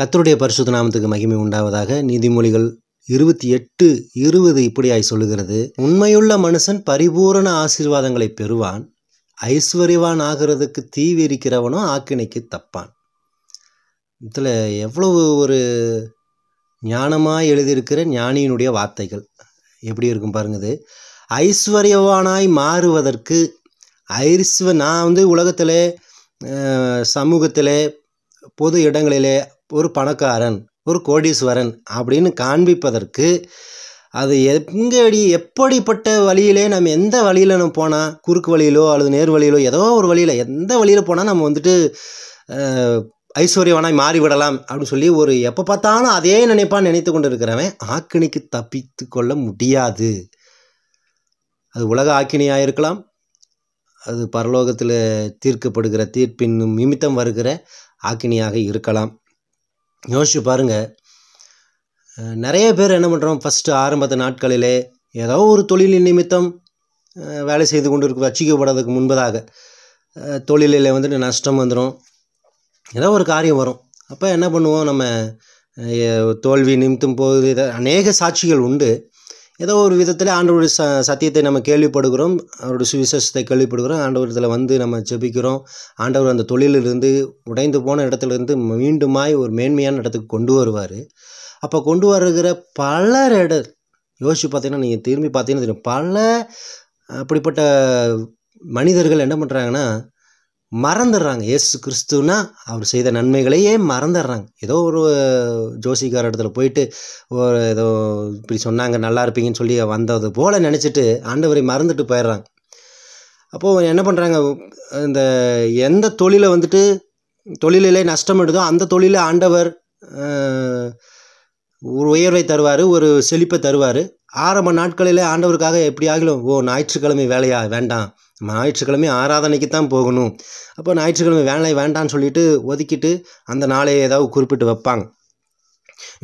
கத்தருடைய பரிசுத்த நாமத்துக்கு மகிமை உண்டாவதாக நீதிமொழிகள் இருபத்தி எட்டு இருபது இப்படியாய் சொல்லுகிறது உண்மையுள்ள மனுஷன் பரிபூரண ஆசீர்வாதங்களை பெறுவான் ஐஸ்வர்யவான் ஆகிறதுக்கு தீவிரிக்கிறவனோ ஆக்கினைக்கு தப்பான் இதில் எவ்வளவு ஒரு ஞானமாக எழுதியிருக்கிற ஞானியினுடைய வார்த்தைகள் எப்படி இருக்கும் பாருங்க இது ஐஸ்வர்யவானாய் மாறுவதற்கு ஐஸ்வ நான் வந்து உலகத்தில் சமூகத்தில் பொது இடங்களிலே ஒரு பணக்காரன் ஒரு கோடீஸ்வரன் அப்படின்னு காண்பிப்பதற்கு அது எங்கடி எப்படிப்பட்ட வழியிலே நம்ம எந்த வழியில் நம்ம போனால் குறுக்கு வழியிலோ அல்லது நேர் வழியிலோ ஏதோ ஒரு வழியில் எந்த வழியில் போனால் நம்ம வந்துட்டு ஐஸ்வர்யவனாய் மாறிவிடலாம் அப்படின்னு சொல்லி ஒரு எப்போ பார்த்தாலும் அதே நினைப்பான்னு நினைத்து கொண்டு இருக்கிறவன் ஆக்கினிக்கு தப்பித்து கொள்ள முடியாது அது உலக ஆக்கினியாக இருக்கலாம் அது பரலோகத்தில் தீர்க்கப்படுகிற தீர்ப்பின் நிமித்தம் வருகிற ஆக்கினியாக இருக்கலாம் யோசிச்சு பாருங்கள் நிறைய பேர் என்ன பண்ணுறோம் ஃபஸ்ட்டு ஆரம்பத்து நாட்களிலே ஏதோ ஒரு தொழிலின் நிமித்தம் வேலை செய்து கொண்டு இருக்க வச்சிக்கப்படுறதுக்கு முன்பதாக தொழிலில் வந்துட்டு நஷ்டம் வந்துடும் ஏதோ ஒரு காரியம் வரும் அப்போ என்ன பண்ணுவோம் நம்ம தோல்வி நிமித்தம் போகுது அநேக சாட்சிகள் உண்டு ஏதோ ஒரு விதத்தில் ஆண்டவருடைய ச சத்தியத்தை நம்ம கேள்விப்படுகிறோம் அவருடைய சுவிசேஷத்தை கேள்விப்படுகிறோம் ஆண்டவரத்தில் வந்து நம்ம ஜெபிக்கிறோம் ஆண்டவர் அந்த தொழிலிருந்து உடைந்து போன இடத்துலேருந்து மீண்டுமாய் ஒரு மேன்மையான இடத்துக்கு கொண்டு வருவார் அப்போ கொண்டு வருகிற பல இட யோசிச்சு பார்த்தீங்கன்னா நீங்கள் திரும்பி பார்த்தீங்கன்னா பல அப்படிப்பட்ட மனிதர்கள் என்ன பண்ணுறாங்கன்னா மறந்துடுறாங்க ஏசு கிறிஸ்துனா அவர் செய்த நன்மைகளையே மறந்துடுறாங்க ஏதோ ஒரு ஜோசிக்கார இடத்துல போயிட்டு ஒரு ஏதோ இப்படி சொன்னாங்க நல்லா இருப்பீங்கன்னு சொல்லி வந்தது போல் நினச்சிட்டு ஆண்டவரை மறந்துட்டு போயிடுறாங்க அப்போது என்ன பண்ணுறாங்க இந்த எந்த தொழிலை வந்துட்டு தொழிலிலே நஷ்டம் எடுதோ அந்த தொழிலை ஆண்டவர் ஒரு உயர்வை தருவார் ஒரு செழிப்பை தருவார் ஆரம்ப நாட்களில் ஆண்டவருக்காக எப்படி ஆகிலும் ஓ ஞாயிற்றுக்கிழமை வேலையா வேண்டாம் நம்ம ஞாயிற்றுக்கிழமை ஆராதனைக்கு தான் போகணும் அப்போ ஞாயிற்றுக்கிழமை வேலை வேண்டான்னு சொல்லிட்டு ஒதுக்கிட்டு அந்த நாளையை ஏதாவது குறிப்பிட்டு வைப்பாங்க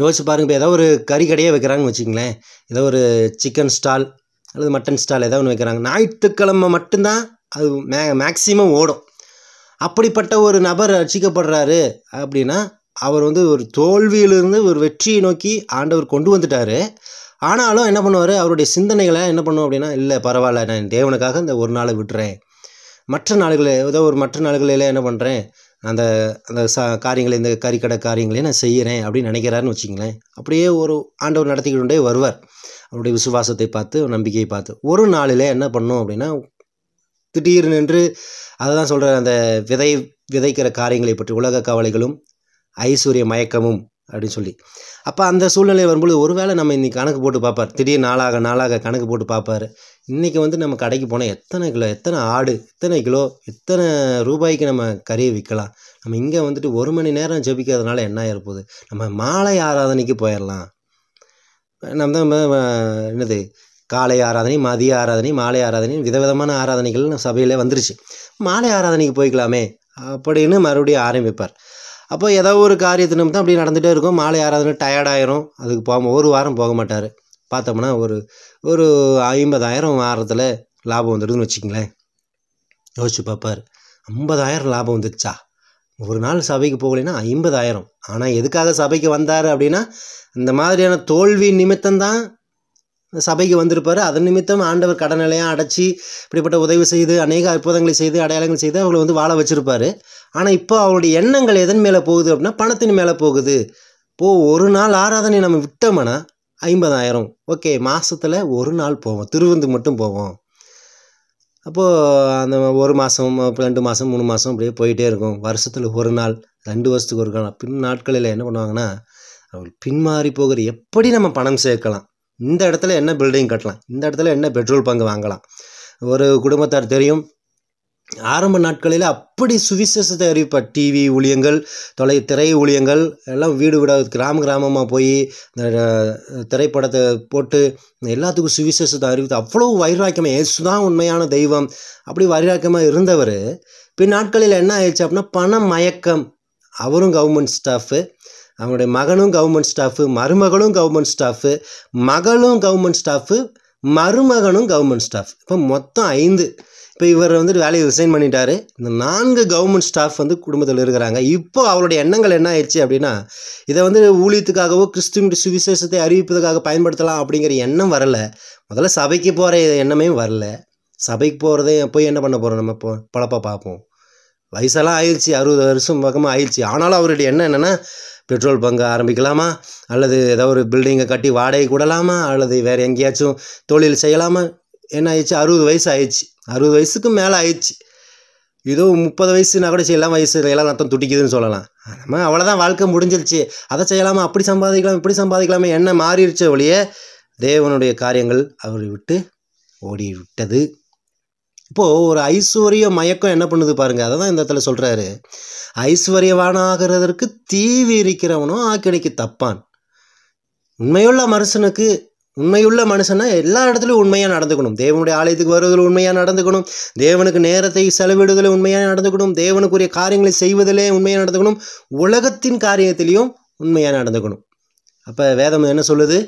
யோசிச்சு பாருங்க இப்போ ஏதோ ஒரு கறி கடையே வைக்கிறாங்கன்னு வச்சுங்களேன் ஏதோ ஒரு சிக்கன் ஸ்டால் அல்லது மட்டன் ஸ்டால் ஏதோ ஒன்று வைக்கிறாங்க ஞாயிற்றுக்கிழமை மட்டும்தான் அது மே மேக்சிமம் ஓடும் அப்படிப்பட்ட ஒரு நபர் ரசிக்கப்படுறாரு அப்படின்னா அவர் வந்து ஒரு தோல்வியிலிருந்து ஒரு வெற்றியை நோக்கி ஆண்டவர் கொண்டு வந்துட்டார் ஆனாலும் என்ன பண்ணுவார் அவருடைய சிந்தனைகளை என்ன பண்ணுவோம் அப்படின்னா இல்லை பரவாயில்ல நான் தேவனுக்காக இந்த ஒரு நாளை விட்டுறேன் மற்ற நாடுகளை ஏதோ ஒரு மற்ற நாடுகளில் என்ன பண்ணுறேன் அந்த அந்த சா காரியங்களை இந்த கறிக்கடை காரியங்களையும் நான் செய்கிறேன் அப்படின்னு நினைக்கிறாருன்னு வச்சுங்களேன் அப்படியே ஒரு ஆண்டவர் நடத்திக்கிட்டே வருவார் அவருடைய விசுவாசத்தை பார்த்து நம்பிக்கையை பார்த்து ஒரு நாளில் என்ன பண்ணும் அப்படின்னா திடீர்னு நின்று அதை தான் சொல்கிற அந்த விதை விதைக்கிற காரியங்களை பற்றி உலக கவலைகளும் ஐஸ்வர்ய மயக்கமும் அப்படின்னு சொல்லி அப்போ அந்த சூழ்நிலை வரும்போது ஒருவேளை நம்ம இன்றைக்கி கணக்கு போட்டு பார்ப்பார் திடீர் நாளாக நாளாக கணக்கு போட்டு பார்ப்பார் இன்றைக்கி வந்து நம்ம கடைக்கு போனால் எத்தனை கிலோ எத்தனை ஆடு எத்தனை கிலோ எத்தனை ரூபாய்க்கு நம்ம கறியை விற்கலாம் நம்ம இங்கே வந்துட்டு ஒரு மணி நேரம் ஜெபிக்கிறதுனால என்ன ஆகிருப்போகுது நம்ம மாலை ஆராதனைக்கு போயிடலாம் நம்ம என்னது காலை ஆராதனை மதிய ஆராதனை மாலை ஆராதனை விதவிதமான ஆராதனைகள் சபையில் வந்துருச்சு மாலை ஆராதனைக்கு போய்க்கலாமே அப்படின்னு மறுபடியும் ஆரம்பிப்பார் அப்போ ஏதோ ஒரு காரியத்தை நிமித்தம் அப்படி நடந்துகிட்டே இருக்கும் மாலை யாராவது டயர்டாயிரும் அதுக்கு போக ஒரு வாரம் போக மாட்டார் பார்த்தோம்னா ஒரு ஒரு ஐம்பதாயிரம் வாரத்தில் லாபம் வந்துடுதுன்னு வச்சுக்கங்களேன் யோசிச்சு பார்ப்பார் ஐம்பதாயிரம் லாபம் வந்துடுச்சா ஒரு நாள் சபைக்கு போகலைன்னா ஐம்பதாயிரம் ஆனால் எதுக்காக சபைக்கு வந்தார் அப்படின்னா இந்த மாதிரியான தோல்வி நிமித்தம்தான் சபைக்கு வந்திருப்பார் அதன் நிமித்தம் ஆண்டவர் நிலையம் அடைச்சி இப்படிப்பட்ட உதவி செய்து அநேக அற்புதங்களை செய்து அடையாளங்கள் செய்து அவங்களை வந்து வாழ வச்சுருப்பார் ஆனால் இப்போ அவருடைய எண்ணங்கள் எதன் மேலே போகுது அப்படின்னா பணத்தின் மேலே போகுது இப்போ ஒரு நாள் ஆராதனை நம்ம விட்டோம்னா ஐம்பதாயிரம் ஓகே மாதத்தில் ஒரு நாள் போவோம் திருவந்து மட்டும் போவோம் அப்போது அந்த ஒரு மாதம் ரெண்டு மாதம் மூணு மாதம் அப்படியே போயிட்டே இருக்கும் வருஷத்தில் ஒரு நாள் ரெண்டு வருஷத்துக்கு ஒரு காலம் பின் நாட்களில் என்ன பண்ணுவாங்கன்னா பின்மாறி போகிற எப்படி நம்ம பணம் சேர்க்கலாம் இந்த இடத்துல என்ன பில்டிங் கட்டலாம் இந்த இடத்துல என்ன பெட்ரோல் பங்கு வாங்கலாம் ஒரு குடும்பத்தார் தெரியும் ஆரம்ப நாட்களில் அப்படி சுவிசேஷத்தை அறிவிப்பார் டிவி ஊழியங்கள் தொலை திரை ஊழியங்கள் எல்லாம் வீடு வீடாக கிராம கிராமமாக போய் திரைப்படத்தை போட்டு எல்லாத்துக்கும் சுவிசேஷத்தை அறிவித்து அவ்வளோ வைராக்கியமாக ஏசுதான் உண்மையான தெய்வம் அப்படி வைராக்கியமாக இருந்தவர் பின் நாட்களில் என்ன ஆயிடுச்சு அப்படின்னா பணம் மயக்கம் அவரும் கவர்மெண்ட் ஸ்டாஃபு அவனுடைய மகனும் கவர்மெண்ட் ஸ்டாஃபு மருமகளும் கவர்மெண்ட் ஸ்டாஃபு மகளும் கவர்மெண்ட் ஸ்டாஃபு மருமகனும் கவர்மெண்ட் ஸ்டாஃப் இப்போ மொத்தம் ஐந்து இப்போ இவர் வந்துட்டு வேலையை ரிசைன் பண்ணிட்டார் இந்த நான்கு கவர்மெண்ட் ஸ்டாஃப் வந்து குடும்பத்தில் இருக்கிறாங்க இப்போ அவருடைய எண்ணங்கள் என்ன ஆயிடுச்சு அப்படின்னா இதை வந்து ஊழியத்துக்காகவோ கிறிஸ்துவின் சுவிசேஷத்தை அறிவிப்பதற்காக பயன்படுத்தலாம் அப்படிங்கிற எண்ணம் வரலை முதல்ல சபைக்கு போகிற எண்ணமே வரல சபைக்கு போகிறதே போய் என்ன பண்ண போகிறோம் நம்ம இப்போ பழப்பாக பார்ப்போம் வயசெல்லாம் ஆயிடுச்சு அறுபது வருஷம் பக்கமாக ஆயிடுச்சு ஆனாலும் அவருடைய எண்ணம் என்னென்னா பெட்ரோல் பங்கு ஆரம்பிக்கலாமா அல்லது ஏதோ ஒரு பில்டிங்கை கட்டி வாடகை கூடலாமா அல்லது வேறு எங்கேயாச்சும் தொழில் செய்யலாமா என்ன ஆயிடுச்சு அறுபது வயசு ஆயிடுச்சு அறுபது வயசுக்கு மேலே ஆயிடுச்சு ஏதோ முப்பது வயசுனா கூட செய்யலாம் வயசு எல்லாம் நத்தம் துடிக்குதுன்னு சொல்லலாம் நம்ம அவ்வளோதான் வாழ்க்கை முடிஞ்சிருச்சு அதை செய்யலாமா அப்படி சம்பாதிக்கலாம் இப்படி சம்பாதிக்கலாமே என்ன மாறிடுச்ச ஒழிய தேவனுடைய காரியங்கள் அவரை விட்டு ஓடிவிட்டது இப்போது ஒரு ஐஸ்வர்ய மயக்கம் என்ன பண்ணுது பாருங்கள் அதை தான் இந்த இடத்துல சொல்கிறாரு ஐஸ்வர்யவானாகிறதற்கு தீவி இருக்கிறவனும் ஆக்கினைக்கு தப்பான் உண்மையுள்ள மனுஷனுக்கு உண்மையுள்ள மனுஷனா எல்லா இடத்துலையும் உண்மையாக நடந்துக்கணும் தேவனுடைய ஆலயத்துக்கு வருவதில் உண்மையாக நடந்துக்கணும் தேவனுக்கு நேரத்தை செலவிடுதலில் உண்மையாக நடந்துக்கணும் தேவனுக்குரிய காரியங்களை செய்வதிலே உண்மையாக நடந்துக்கணும் உலகத்தின் காரியத்திலையும் உண்மையாக நடந்துக்கணும் அப்போ வேதம் என்ன சொல்லுது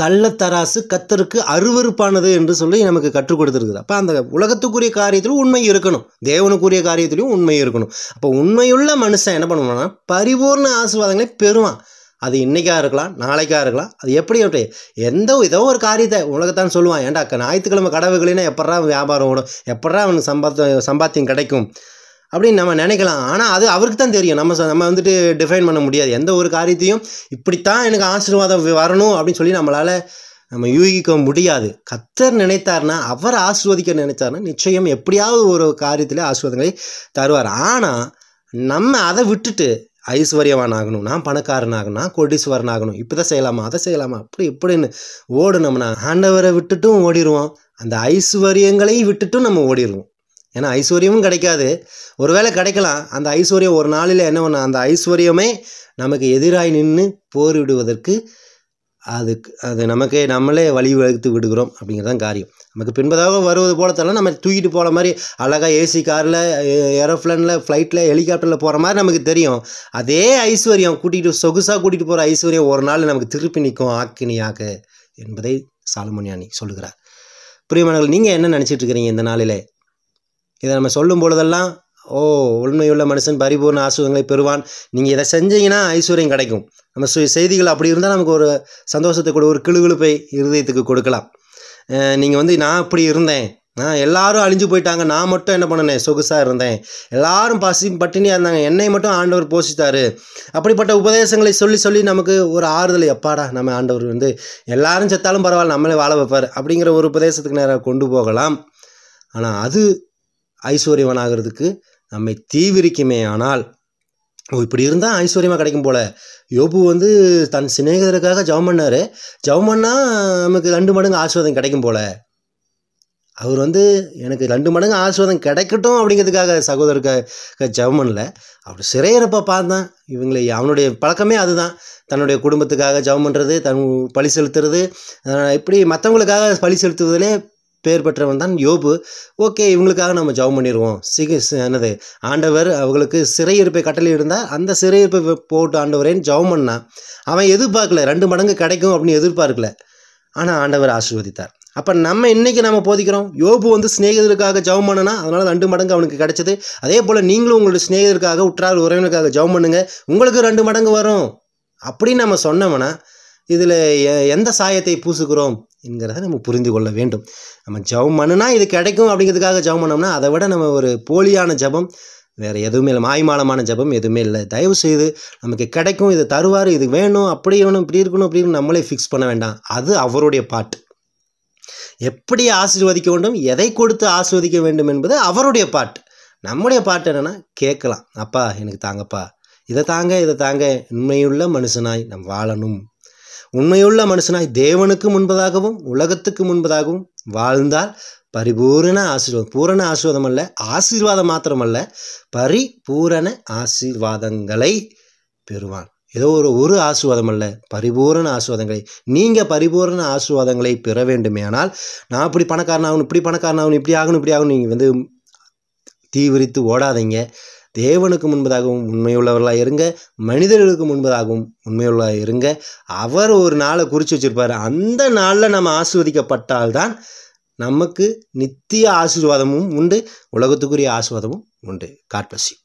கள்ளத்தராசு கத்தருக்கு அருவறுப்பானது என்று சொல்லி நமக்கு கற்றுக் கொடுத்துருக்குது அப்போ அந்த உலகத்துக்குரிய காரியத்திலும் உண்மை இருக்கணும் தேவனுக்குரிய காரியத்திலையும் உண்மை இருக்கணும் அப்போ உண்மையுள்ள மனுஷன் என்ன பண்ணுவான்னா பரிபூர்ண ஆசீர்வாதங்களை பெறுவான் அது இன்றைக்காக இருக்கலாம் நாளைக்காக இருக்கலாம் அது எப்படி அப்படியே எந்த ஏதோ ஒரு காரியத்தை உலகத்தான் சொல்லுவான் ஏன்டா ஞாயிற்றுக்கிழமை கடவுகளினா எப்படா வியாபாரம் ஓடும் எப்படா அவனுக்கு சம்பாத்தம் சம்பாத்தியம் கிடைக்கும் அப்படின்னு நம்ம நினைக்கலாம் ஆனால் அது அவருக்கு தான் தெரியும் நம்ம நம்ம வந்துட்டு டிஃபைன் பண்ண முடியாது எந்த ஒரு காரியத்தையும் இப்படித்தான் எனக்கு ஆசீர்வாதம் வரணும் அப்படின்னு சொல்லி நம்மளால் நம்ம யூகிக்க முடியாது கத்தர் நினைத்தார்னா அவர் ஆசிர்வதிக்க நினைத்தார்னா நிச்சயம் எப்படியாவது ஒரு காரியத்தில் ஆசீர்வாதங்களை தருவார் ஆனால் நம்ம அதை விட்டுட்டு ஐஸ்வர்யவான் ஆகணும் நான் பணக்காரன் ஆகணும் நான் கோடீஸ்வரன் ஆகணும் இப்போ தான் செய்யலாமா அதை செய்யலாமா அப்படி இப்படின்னு ஓடணும்னா ஆண்டவரை விட்டுட்டும் ஓடிடுவோம் அந்த ஐஸ்வர்யங்களையும் விட்டுட்டும் நம்ம ஓடிடுவோம் ஏன்னா ஐஸ்வர்யமும் கிடைக்காது ஒருவேளை கிடைக்கலாம் அந்த ஐஸ்வர்யம் ஒரு நாளில் என்ன பண்ண அந்த ஐஸ்வர்யமே நமக்கு எதிராய் நின்று போரிடுவதற்கு அதுக்கு அது நமக்கு நம்மளே வழி வகுத்து விடுகிறோம் அப்படிங்கிறதான் காரியம் நமக்கு பின்பதாக வருவது போலத்தெல்லாம் நம்ம தூக்கிட்டு போகிற மாதிரி அழகாக ஏசி காரில் ஏரோப்ளைனில் ஃப்ளைட்டில் ஹெலிகாப்டரில் போகிற மாதிரி நமக்கு தெரியும் அதே ஐஸ்வர்யம் கூட்டிகிட்டு சொகுசாக கூட்டிகிட்டு போகிற ஐஸ்வர்யம் ஒரு நாள் நமக்கு திருப்பி நிற்கும் ஆக்கினியாக என்பதை சாலமணியானி சொல்லுகிறார் பிரியமானவர்கள் நீங்கள் என்ன நினச்சிட்டு இருக்கிறீங்க இந்த நாளில் இதை நம்ம சொல்லும் பொழுதெல்லாம் ஓ உண்மையுள்ள மனுஷன் பரிபூர்ண ஆசுகங்களை பெறுவான் நீங்கள் இதை செஞ்சீங்கன்னா ஐஸ்வர்யம் கிடைக்கும் நம்ம சு செய்திகள் அப்படி இருந்தால் நமக்கு ஒரு சந்தோஷத்தை கொடு ஒரு கிளுகிழுப்பை இருதயத்துக்கு கொடுக்கலாம் நீங்கள் வந்து நான் அப்படி இருந்தேன் நான் எல்லாரும் அழிஞ்சு போயிட்டாங்க நான் மட்டும் என்ன பண்ணினேன் சொகுசாக இருந்தேன் எல்லாரும் பசி பட்டினியாக இருந்தாங்க என்னை மட்டும் ஆண்டவர் போஷித்தார் அப்படிப்பட்ட உபதேசங்களை சொல்லி சொல்லி நமக்கு ஒரு ஆறுதல் எப்பாடா நம்ம ஆண்டவர் வந்து எல்லாரும் செத்தாலும் பரவாயில்ல நம்மளே வாழ வைப்பார் அப்படிங்கிற ஒரு உபதேசத்துக்கு நேராக கொண்டு போகலாம் ஆனால் அது ஐஸ்வர்யவனாகிறதுக்கு நம்மை தீவிரிக்குமே ஆனால் ஓ இப்படி இருந்தால் ஐஸ்வர்யமாக கிடைக்கும் போல் யோபு வந்து தன் சிநேகிதருக்காக ஜவம் பண்ணார் ஜவம் பண்ணால் நமக்கு ரெண்டு மடங்கு ஆசீர்வாதம் கிடைக்கும் போல் அவர் வந்து எனக்கு ரெண்டு மடங்கு ஆசீர்வாதம் கிடைக்கட்டும் அப்படிங்கிறதுக்காக சகோதரருக்கு ஜவம் பண்ணல அப்படி சிறையிறப்ப பார்த்தான் இவங்களை அவனுடைய பழக்கமே அதுதான் தன்னுடைய குடும்பத்துக்காக ஜெபம் பண்ணுறது தன் பழி செலுத்துறது இப்படி மற்றவங்களுக்காக பழி செலுத்துவதிலே பேர் பெற்றவன் தான் யோபு ஓகே இவங்களுக்காக நம்ம ஜவம் பண்ணிடுவோம் சிகி என்னது ஆண்டவர் அவங்களுக்கு சிறையிருப்பை கட்டளை இருந்தால் அந்த சிறையிருப்பை போட்டு ஆண்டவரேன்னு ஜவம் பண்ணான் அவன் எதிர்பார்க்கல ரெண்டு மடங்கு கிடைக்கும் அப்படின்னு எதிர்பார்க்கல ஆனால் ஆண்டவர் ஆசிர்வதித்தார் அப்போ நம்ம இன்றைக்கி நம்ம போதிக்கிறோம் யோபு வந்து சிநேகிதருக்காக ஜவம் பண்ணனா அதனால் ரெண்டு மடங்கு அவனுக்கு கிடைச்சது அதே போல் நீங்களும் உங்களுடைய சிநேகிதருக்காக உற்றார் உறவினருக்காக ஜவம் பண்ணுங்கள் உங்களுக்கு ரெண்டு மடங்கு வரும் அப்படின்னு நம்ம சொன்னோம்னா இதில் எந்த சாயத்தை பூசுகிறோம் என்கிறத நம்ம புரிந்து கொள்ள வேண்டும் நம்ம ஜபம் பண்ணுனா இது கிடைக்கும் அப்படிங்கிறதுக்காக ஜபம் பண்ணோம்னா அதை விட நம்ம ஒரு போலியான ஜபம் வேறு எதுவுமே இல்லை மாய்மாலமான ஜபம் எதுவுமே இல்லை தயவு செய்து நமக்கு கிடைக்கும் இது தருவார் இது வேணும் அப்படி வேணும் இப்படி இருக்கணும் அப்படின்னு நம்மளே ஃபிக்ஸ் பண்ண வேண்டாம் அது அவருடைய பாட்டு எப்படி ஆசீர்வதிக்க வேண்டும் எதை கொடுத்து ஆசீர்வதிக்க வேண்டும் என்பது அவருடைய பாட்டு நம்முடைய பாட்டு என்னென்னா கேட்கலாம் அப்பா எனக்கு தாங்கப்பா இதை தாங்க இதை தாங்க உண்மையுள்ள மனுஷனாய் நம் வாழணும் உண்மையுள்ள மனுஷனாய் தேவனுக்கு முன்பதாகவும் உலகத்துக்கு முன்பதாகவும் வாழ்ந்தால் பரிபூரண ஆசீர்வாதம் பூரண ஆசீர்வாதம் அல்ல ஆசீர்வாதம் மாத்திரமல்ல பரிபூரண ஆசீர்வாதங்களை பெறுவான் ஏதோ ஒரு ஒரு ஆசீர்வாதம் அல்ல பரிபூரண ஆசீர்வாதங்களை நீங்கள் பரிபூரண ஆசீர்வாதங்களை பெற வேண்டுமே ஆனால் நான் இப்படி பணக்காரன் ஆகணும் இப்படி பணக்காரன் ஆகணும் இப்படி ஆகணும் இப்படி ஆகணும் நீங்கள் வந்து தீவிரித்து ஓடாதீங்க தேவனுக்கு முன்பதாகவும் உண்மையுள்ளவர்களாக இருங்க மனிதர்களுக்கு முன்பதாகவும் உண்மையுள்ளதாக இருங்க அவர் ஒரு நாளை குறித்து வச்சுருப்பார் அந்த நாளில் நம்ம ஆசிர்வதிக்கப்பட்டால்தான் நமக்கு நித்திய ஆசீர்வாதமும் உண்டு உலகத்துக்குரிய ஆசீர்வாதமும் உண்டு காட்பசி